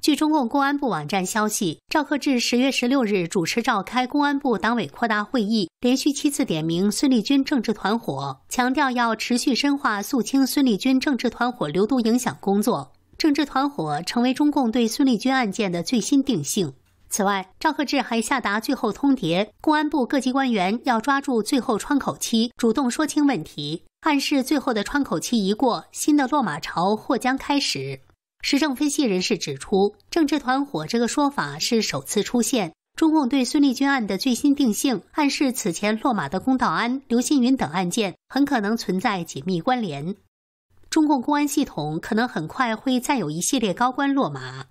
据中共公安部网站消息，赵克志十月十六日主持召开公安部党委扩大会议，连续七次点名孙立军政治团伙，强调要持续深化肃清孙立军政治团伙流毒影响工作。政治团伙成为中共对孙立军案件的最新定性。此外，赵克志还下达最后通牒，公安部各级官员要抓住最后窗口期，主动说清问题，暗示最后的窗口期一过，新的落马潮或将开始。时政分析人士指出，政治团伙这个说法是首次出现。中共对孙立军案的最新定性，暗示此前落马的龚道安、刘新云等案件很可能存在紧密关联。中共公安系统可能很快会再有一系列高官落马。